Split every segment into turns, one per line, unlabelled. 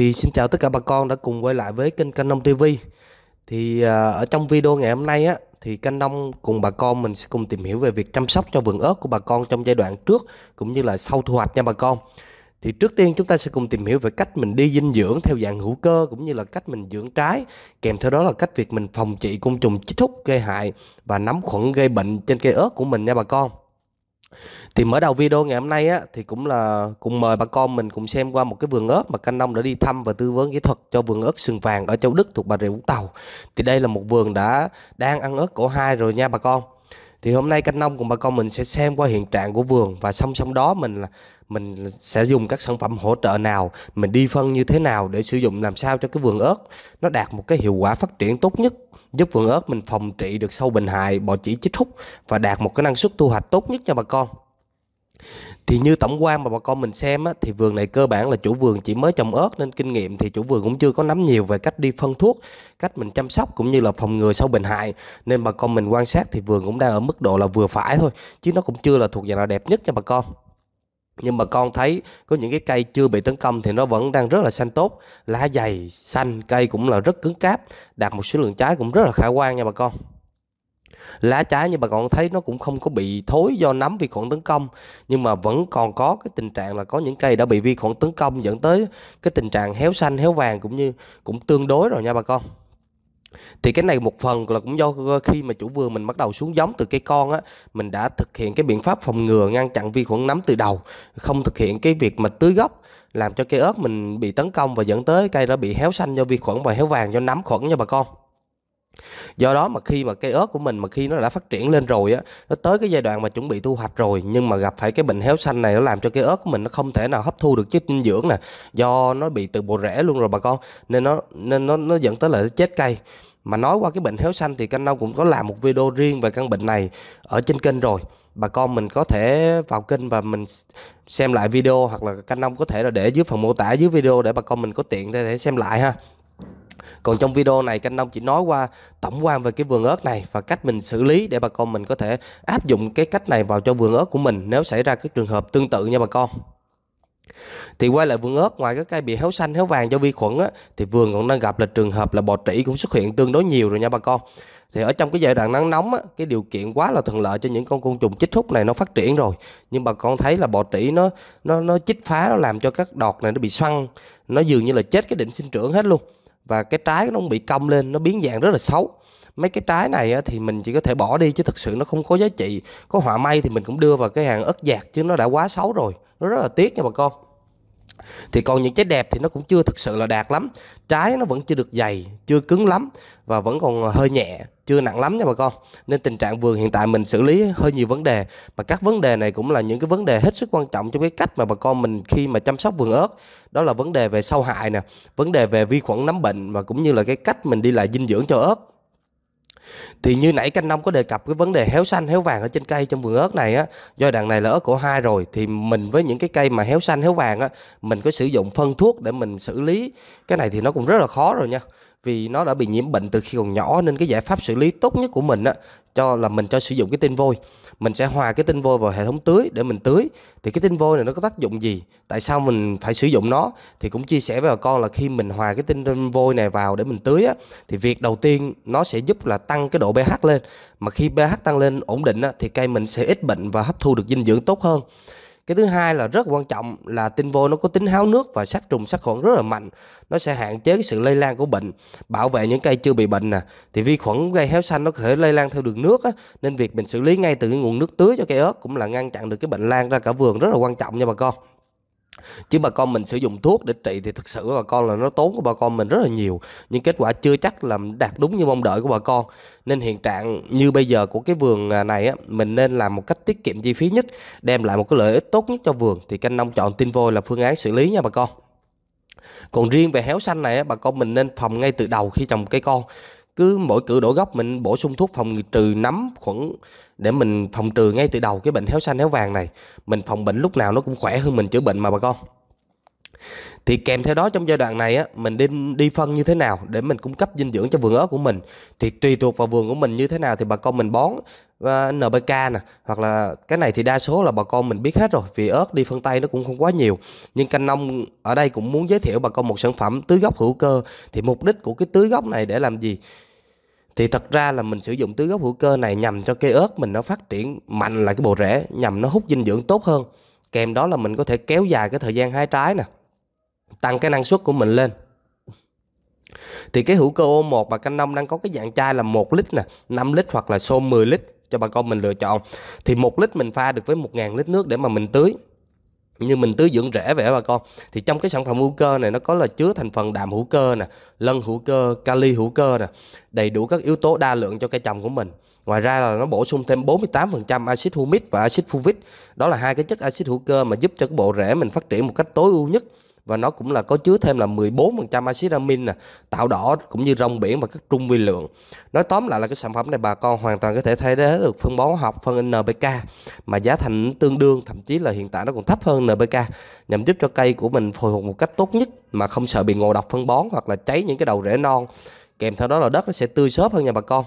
Thì xin chào tất cả bà con đã cùng quay lại với kênh Canh Nông TV Thì à, ở trong video ngày hôm nay á thì Canh Nông cùng bà con mình sẽ cùng tìm hiểu về việc chăm sóc cho vườn ớt của bà con trong giai đoạn trước cũng như là sau thu hoạch nha bà con thì trước tiên chúng ta sẽ cùng tìm hiểu về cách mình đi dinh dưỡng theo dạng hữu cơ cũng như là cách mình dưỡng trái kèm theo đó là cách việc mình phòng trị côn trùng chích hút gây hại và nấm khuẩn gây bệnh trên cây ớt của mình nha bà con thì mở đầu video ngày hôm nay á thì cũng là cùng mời bà con mình cùng xem qua một cái vườn ớt mà canh nông đã đi thăm và tư vấn kỹ thuật cho vườn ớt sừng vàng ở châu Đức thuộc Bà Rịa Vũng Tàu thì đây là một vườn đã đang ăn ớt cổ hai rồi nha bà con thì hôm nay canh nông cùng bà con mình sẽ xem qua hiện trạng của vườn và song song đó mình là mình sẽ dùng các sản phẩm hỗ trợ nào mình đi phân như thế nào để sử dụng làm sao cho cái vườn ớt nó đạt một cái hiệu quả phát triển tốt nhất giúp vườn ớt mình phòng trị được sâu bệnh hại, bọ chỉ chích hút và đạt một cái năng suất thu hoạch tốt nhất cho bà con. Thì như tổng quan mà bà con mình xem á, thì vườn này cơ bản là chủ vườn chỉ mới trồng ớt nên kinh nghiệm thì chủ vườn cũng chưa có nắm nhiều về cách đi phân thuốc, cách mình chăm sóc cũng như là phòng ngừa sâu bệnh hại. Nên bà con mình quan sát thì vườn cũng đang ở mức độ là vừa phải thôi, chứ nó cũng chưa là thuộc dạng là đẹp nhất cho bà con nhưng mà con thấy có những cái cây chưa bị tấn công thì nó vẫn đang rất là xanh tốt lá dày xanh cây cũng là rất cứng cáp đạt một số lượng trái cũng rất là khả quan nha bà con lá trái như bà con thấy nó cũng không có bị thối do nấm vi khuẩn tấn công nhưng mà vẫn còn có cái tình trạng là có những cây đã bị vi khuẩn tấn công dẫn tới cái tình trạng héo xanh héo vàng cũng như cũng tương đối rồi nha bà con thì cái này một phần là cũng do khi mà chủ vườn mình bắt đầu xuống giống từ cây con á mình đã thực hiện cái biện pháp phòng ngừa ngăn chặn vi khuẩn nấm từ đầu không thực hiện cái việc mà tưới gốc làm cho cây ớt mình bị tấn công và dẫn tới cây đã bị héo xanh do vi khuẩn và héo vàng do nấm khuẩn nha bà con do đó mà khi mà cây ớt của mình mà khi nó đã phát triển lên rồi á nó tới cái giai đoạn mà chuẩn bị thu hoạch rồi nhưng mà gặp phải cái bệnh héo xanh này nó làm cho cây ớt của mình nó không thể nào hấp thu được chất dinh dưỡng nè do nó bị từ bộ rễ luôn rồi bà con nên nó nên nó nó dẫn tới là nó chết cây mà nói qua cái bệnh héo xanh thì canh nông cũng có làm một video riêng về căn bệnh này ở trên kênh rồi bà con mình có thể vào kênh và mình xem lại video hoặc là canh nông có thể là để dưới phần mô tả dưới video để bà con mình có tiện để xem lại ha còn trong video này Canh Nông chỉ nói qua tổng quan về cái vườn ớt này và cách mình xử lý để bà con mình có thể áp dụng cái cách này vào cho vườn ớt của mình nếu xảy ra các trường hợp tương tự nha bà con. Thì quay lại vườn ớt ngoài các cây bị héo xanh héo vàng do vi khuẩn á, thì vườn còn đang gặp là trường hợp là bọt trĩ cũng xuất hiện tương đối nhiều rồi nha bà con thì ở trong cái giai đoạn nắng nóng á, cái điều kiện quá là thuận lợi cho những con côn trùng chích hút này nó phát triển rồi nhưng bà con thấy là bọ trĩ nó nó nó chích phá nó làm cho các đọt này nó bị xoăn nó dường như là chết cái đỉnh sinh trưởng hết luôn và cái trái nó cũng bị cong lên nó biến dạng rất là xấu mấy cái trái này thì mình chỉ có thể bỏ đi chứ thực sự nó không có giá trị có họa may thì mình cũng đưa vào cái hàng ớt giạt chứ nó đã quá xấu rồi nó rất là tiếc nha bà con thì còn những trái đẹp thì nó cũng chưa thực sự là đạt lắm trái nó vẫn chưa được dày chưa cứng lắm và vẫn còn hơi nhẹ chưa nặng lắm nha bà con nên tình trạng vườn hiện tại mình xử lý hơi nhiều vấn đề mà các vấn đề này cũng là những cái vấn đề hết sức quan trọng trong cái cách mà bà con mình khi mà chăm sóc vườn ớt đó là vấn đề về sâu hại nè vấn đề về vi khuẩn nấm bệnh và cũng như là cái cách mình đi lại dinh dưỡng cho ớt thì như nãy canh nông có đề cập cái vấn đề héo xanh héo vàng ở trên cây trong vườn ớt này á do đằng này là ớt cổ hai rồi thì mình với những cái cây mà héo xanh héo vàng á mình có sử dụng phân thuốc để mình xử lý cái này thì nó cũng rất là khó rồi nha vì nó đã bị nhiễm bệnh từ khi còn nhỏ nên cái giải pháp xử lý tốt nhất của mình á cho là mình cho sử dụng cái tinh vôi mình sẽ hòa cái tinh vôi vào hệ thống tưới để mình tưới thì cái tinh vôi này nó có tác dụng gì tại sao mình phải sử dụng nó thì cũng chia sẻ với bà con là khi mình hòa cái tinh vôi này vào để mình tưới á thì việc đầu tiên nó sẽ giúp là tăng cái độ pH lên mà khi pH tăng lên ổn định á, thì cây mình sẽ ít bệnh và hấp thu được dinh dưỡng tốt hơn cái thứ hai là rất quan trọng là tinh vô nó có tính háo nước và sát trùng sát khuẩn rất là mạnh nó sẽ hạn chế cái sự lây lan của bệnh bảo vệ những cây chưa bị bệnh nè thì vi khuẩn gây héo xanh nó có thể lây lan theo đường nước á. nên việc mình xử lý ngay từ cái nguồn nước tưới cho cây ớt cũng là ngăn chặn được cái bệnh lan ra cả vườn rất là quan trọng nha bà con chứ bà con mình sử dụng thuốc để trị thì thực sự bà con là nó tốn của bà con mình rất là nhiều nhưng kết quả chưa chắc là đạt đúng như mong đợi của bà con nên hiện trạng như bây giờ của cái vườn à, này á, mình nên làm một cách tiết kiệm chi phí nhất đem lại một cái lợi ích tốt nhất cho vườn thì canh nông chọn tin vôi là phương án xử lý nha bà con còn riêng về héo xanh này á, bà con mình nên phòng ngay từ đầu khi trồng cây con cứ mỗi cử đổ gốc mình bổ sung thuốc phòng trừ nấm khuẩn để mình phòng trừ ngay từ đầu cái bệnh héo xanh héo vàng này mình phòng bệnh lúc nào nó cũng khỏe hơn mình chữa bệnh mà bà con thì kèm theo đó trong giai đoạn này á, mình đi đi phân như thế nào để mình cung cấp dinh dưỡng cho vườn ớt của mình thì tùy thuộc vào vườn của mình như thế nào thì bà con mình bón uh, à, NPK nè hoặc là cái này thì đa số là bà con mình biết hết rồi vì ớt đi phân tây nó cũng không quá nhiều nhưng canh nông ở đây cũng muốn giới thiệu bà con một sản phẩm tưới gốc hữu cơ thì mục đích của cái tưới gốc này để làm gì thì thật ra là mình sử dụng tứ gốc hữu cơ này nhằm cho cây ớt mình nó phát triển mạnh lại cái bộ rễ nhằm nó hút dinh dưỡng tốt hơn kèm đó là mình có thể kéo dài cái thời gian hái trái nè tăng cái năng suất của mình lên thì cái hữu cơ O1 mà canh nông đang có cái dạng chai là 1 lít nè 5 lít hoặc là xô 10 lít cho bà con mình lựa chọn thì một lít mình pha được với 1.000 lít nước để mà mình tưới như mình tưới dưỡng rễ vậy bà con thì trong cái sản phẩm hữu cơ này nó có là chứa thành phần đạm hữu cơ nè lân hữu cơ kali hữu cơ nè đầy đủ các yếu tố đa lượng cho cây trồng của mình ngoài ra là nó bổ sung thêm 48% axit humic và axit fulvic đó là hai cái chất axit hữu cơ mà giúp cho cái bộ rễ mình phát triển một cách tối ưu nhất và nó cũng là có chứa thêm là 14% axit amin nè, tạo đỏ cũng như rong biển và các trung vi lượng. Nói tóm lại là cái sản phẩm này bà con hoàn toàn có thể thay thế được phân bón học phân NPK mà giá thành tương đương thậm chí là hiện tại nó còn thấp hơn NPK nhằm giúp cho cây của mình phục hồi một cách tốt nhất mà không sợ bị ngộ độc phân bón hoặc là cháy những cái đầu rễ non. Kèm theo đó là đất nó sẽ tươi xốp hơn nha bà con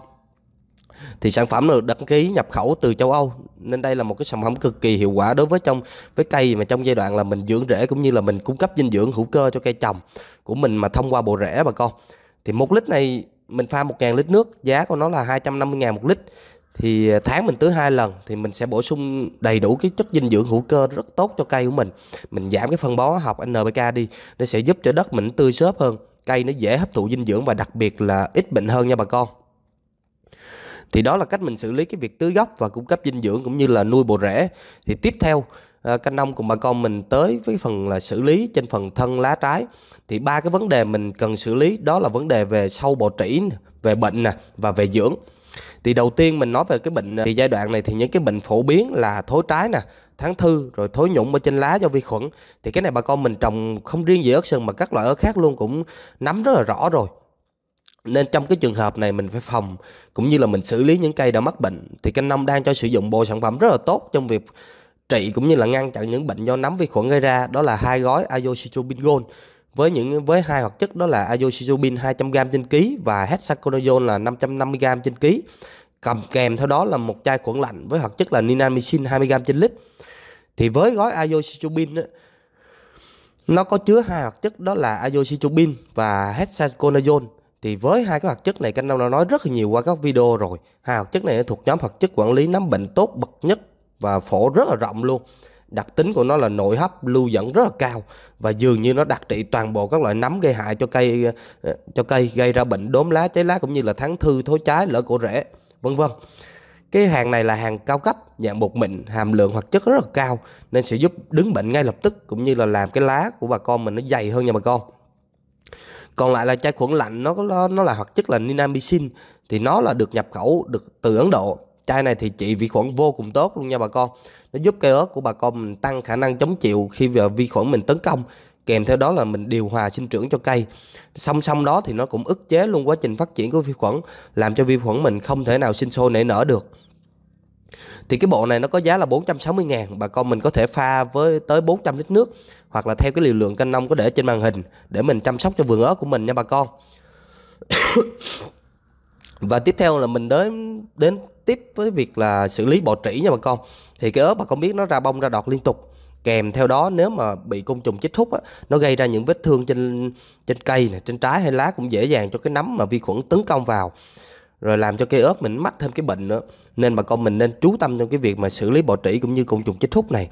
thì sản phẩm được đăng ký nhập khẩu từ châu Âu nên đây là một cái sản phẩm cực kỳ hiệu quả đối với trong với cây mà trong giai đoạn là mình dưỡng rễ cũng như là mình cung cấp dinh dưỡng hữu cơ cho cây trồng của mình mà thông qua bộ rễ bà con thì một lít này mình pha 1.000 lít nước giá của nó là 250 ngàn một lít thì tháng mình tưới hai lần thì mình sẽ bổ sung đầy đủ cái chất dinh dưỡng hữu cơ rất tốt cho cây của mình mình giảm cái phân bón hóa học NPK đi nó sẽ giúp cho đất mình tươi xốp hơn cây nó dễ hấp thụ dinh dưỡng và đặc biệt là ít bệnh hơn nha bà con thì đó là cách mình xử lý cái việc tưới gốc và cung cấp dinh dưỡng cũng như là nuôi bồ rễ thì tiếp theo à, canh nông cùng bà con mình tới với phần là xử lý trên phần thân lá trái thì ba cái vấn đề mình cần xử lý đó là vấn đề về sâu bọ trĩ về bệnh nè và về dưỡng thì đầu tiên mình nói về cái bệnh à, thì giai đoạn này thì những cái bệnh phổ biến là thối trái nè tháng thư rồi thối nhũng ở trên lá do vi khuẩn thì cái này bà con mình trồng không riêng gì ớt sừng mà các loại ớt khác luôn cũng nắm rất là rõ rồi nên trong cái trường hợp này mình phải phòng cũng như là mình xử lý những cây đã mắc bệnh thì canh nông đang cho sử dụng bộ sản phẩm rất là tốt trong việc trị cũng như là ngăn chặn những bệnh do nấm vi khuẩn gây ra đó là hai gói azoxystrobin gold với những với hai hoạt chất đó là azoxystrobin 200g trên ký và hexaconazole là 550g trên ký cầm kèm theo đó là một chai khuẩn lạnh với hoạt chất là ninamycin 20g trên lít thì với gói azoxystrobin nó có chứa hai hoạt chất đó là azoxystrobin và hexaconazole thì với hai cái hoạt chất này canh năm đã nói rất là nhiều qua các video rồi hai hoạt chất này thuộc nhóm hoạt chất quản lý nấm bệnh tốt bậc nhất và phổ rất là rộng luôn đặc tính của nó là nội hấp lưu dẫn rất là cao và dường như nó đặc trị toàn bộ các loại nấm gây hại cho cây ờ, cho cây gây ra bệnh đốm lá cháy lá cũng như là tháng thư thối trái lỡ cổ rễ vân vân cái hàng này là hàng cao cấp dạng bột mịn hàm lượng hoạt chất rất là cao nên sẽ giúp đứng bệnh ngay lập tức cũng như là làm cái lá của bà con mình nó dày hơn nha bà con còn lại là chai khuẩn lạnh nó nó, nó là hoạt chất là ninamycin thì nó là được nhập khẩu được từ Ấn Độ chai này thì trị vi khuẩn vô cùng tốt luôn nha bà con nó giúp cây ớt của bà con mình tăng khả năng chống chịu khi vi khuẩn mình tấn công kèm theo đó là mình điều hòa sinh trưởng cho cây song song đó thì nó cũng ức chế luôn quá trình phát triển của vi khuẩn làm cho vi khuẩn mình không thể nào sinh sôi nảy nở được thì cái bộ này nó có giá là 460 ngàn bà con mình có thể pha với tới 400 lít nước hoặc là theo cái liều lượng canh nông có để trên màn hình để mình chăm sóc cho vườn ớt của mình nha bà con và tiếp theo là mình đến đến tiếp với việc là xử lý bọ trĩ nha bà con thì cái ớt bà con biết nó ra bông ra đọt liên tục kèm theo đó nếu mà bị côn trùng chích hút á, nó gây ra những vết thương trên trên cây này trên trái hay lá cũng dễ dàng cho cái nấm mà vi khuẩn tấn công vào rồi làm cho cây ớt mình mắc thêm cái bệnh nữa nên bà con mình nên chú tâm trong cái việc mà xử lý bọ trĩ cũng như côn trùng chích hút này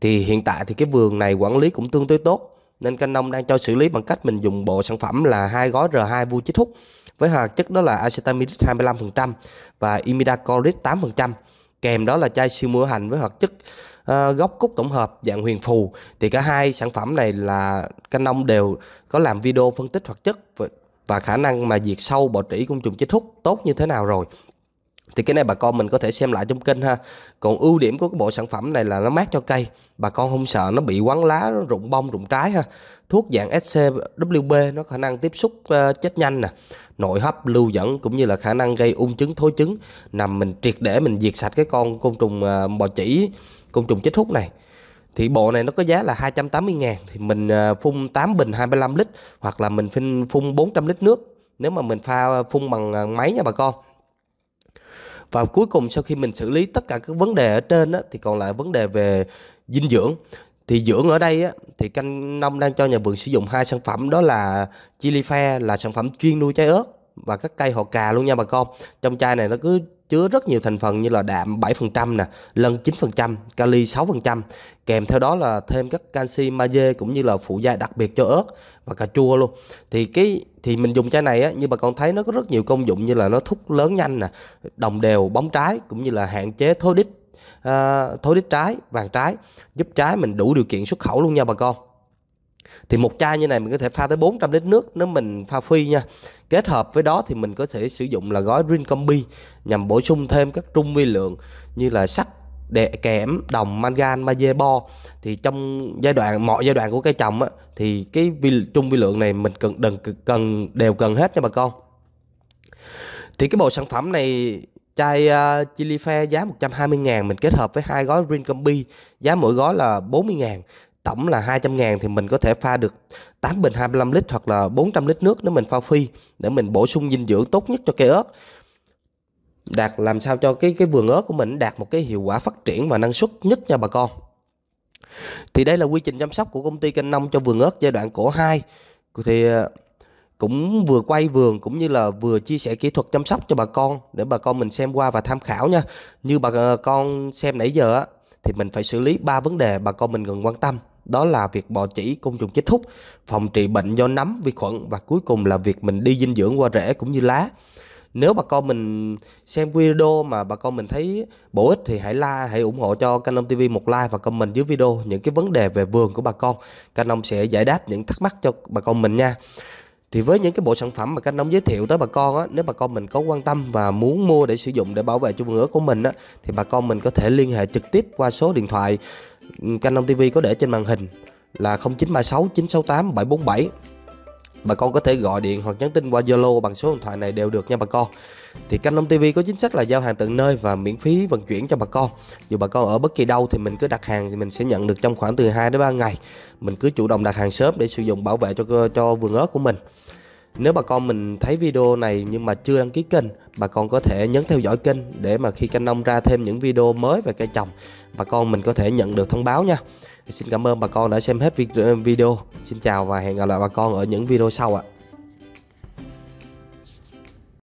thì hiện tại thì cái vườn này quản lý cũng tương đối tốt nên canh nông đang cho xử lý bằng cách mình dùng bộ sản phẩm là hai gói R2 vu chích hút với hoạt chất đó là acetamidit 25% và imidacolit 8% kèm đó là chai siêu mưa hành với hoạt chất uh, gốc cúc tổng hợp dạng huyền phù thì cả hai sản phẩm này là canh nông đều có làm video phân tích hoạt chất và khả năng mà diệt sâu bọ trĩ côn trùng chích thúc tốt như thế nào rồi thì cái này bà con mình có thể xem lại trong kênh ha còn ưu điểm của cái bộ sản phẩm này là nó mát cho cây bà con không sợ nó bị quắn lá rụng bông rụng trái ha thuốc dạng scwb nó khả năng tiếp xúc uh, chết nhanh nè nội hấp lưu dẫn cũng như là khả năng gây ung chứng thối chứng nằm mình triệt để mình diệt sạch cái con côn trùng uh, bò chỉ côn trùng chết thúc này thì bộ này nó có giá là 280 ngàn thì mình à, phun 8 bình 25 lít hoặc là mình phun 400 lít nước nếu mà mình pha phun bằng à, máy nha bà con và cuối cùng sau khi mình xử lý tất cả các vấn đề ở trên đó thì còn lại vấn đề về dinh dưỡng thì dưỡng ở đây á, thì canh nông đang cho nhà vườn sử dụng hai sản phẩm đó là chili fair là sản phẩm chuyên nuôi trái ớt và các cây họ cà luôn nha bà con trong chai này nó cứ chứa rất nhiều thành phần như là đạm 7% nè, lân 9%, kali 6%, kèm theo đó là thêm các canxi, magie cũng như là phụ gia đặc biệt cho ớt và cà chua luôn. Thì cái thì mình dùng chai này á như bà con thấy nó có rất nhiều công dụng như là nó thúc lớn nhanh nè, đồng đều bóng trái cũng như là hạn chế thối đít à, thối đít trái, vàng trái, giúp trái mình đủ điều kiện xuất khẩu luôn nha bà con thì một chai như này mình có thể pha tới 400 lít nước nếu mình pha phi nha kết hợp với đó thì mình có thể sử dụng là gói green combi nhằm bổ sung thêm các trung vi lượng như là sắt đệ kẽm đồng mangan magie bo thì trong giai đoạn mọi giai đoạn của cây trồng á, thì cái vi, trung vi lượng này mình cần đừng cần đều cần hết nha bà con thì cái bộ sản phẩm này chai uh, chili phe giá 120 ngàn mình kết hợp với hai gói green combi giá mỗi gói là 40 ngàn tổng là 200 ngàn thì mình có thể pha được 8 bình 25 lít hoặc là 400 lít nước nếu mình pha phi để mình bổ sung dinh dưỡng tốt nhất cho cây ớt đạt làm sao cho cái cái vườn ớt của mình đạt một cái hiệu quả phát triển và năng suất nhất nha bà con thì đây là quy trình chăm sóc của công ty canh nông cho vườn ớt giai đoạn cổ 2 thì à, cũng vừa quay vườn cũng như là vừa chia sẻ kỹ thuật chăm sóc cho bà con để bà con mình xem qua và tham khảo nha như bà à, con xem nãy giờ á thì mình phải xử lý ba vấn đề bà con mình cần quan tâm đó là việc bỏ chỉ côn trùng chích hút, phòng trị bệnh do nấm, vi khuẩn và cuối cùng là việc mình đi dinh dưỡng qua rễ cũng như lá. Nếu bà con mình xem video mà bà con mình thấy bổ ích thì hãy like, hãy ủng hộ cho Canon TV một like và comment dưới video những cái vấn đề về vườn của bà con. Canon sẽ giải đáp những thắc mắc cho bà con mình nha. Thì với những cái bộ sản phẩm mà Canh Nông giới thiệu tới bà con á, nếu bà con mình có quan tâm và muốn mua để sử dụng để bảo vệ cho vườn ứa của mình á, thì bà con mình có thể liên hệ trực tiếp qua số điện thoại Canon TV có để trên màn hình là 0936 968 747 bà con có thể gọi điện hoặc nhắn tin qua Zalo bằng số điện thoại này đều được nha bà con. Thì Canon TV có chính sách là giao hàng tận nơi và miễn phí vận chuyển cho bà con. Dù bà con ở bất kỳ đâu thì mình cứ đặt hàng thì mình sẽ nhận được trong khoảng từ 2 đến 3 ngày. Mình cứ chủ động đặt hàng sớm để sử dụng bảo vệ cho cho vườn ớt của mình. Nếu bà con mình thấy video này nhưng mà chưa đăng ký kênh, bà con có thể nhấn theo dõi kênh để mà khi canh nông ra thêm những video mới về cây trồng, bà con mình có thể nhận được thông báo nha. xin cảm ơn bà con đã xem hết video. Xin chào và hẹn gặp lại bà con ở những video sau ạ. À.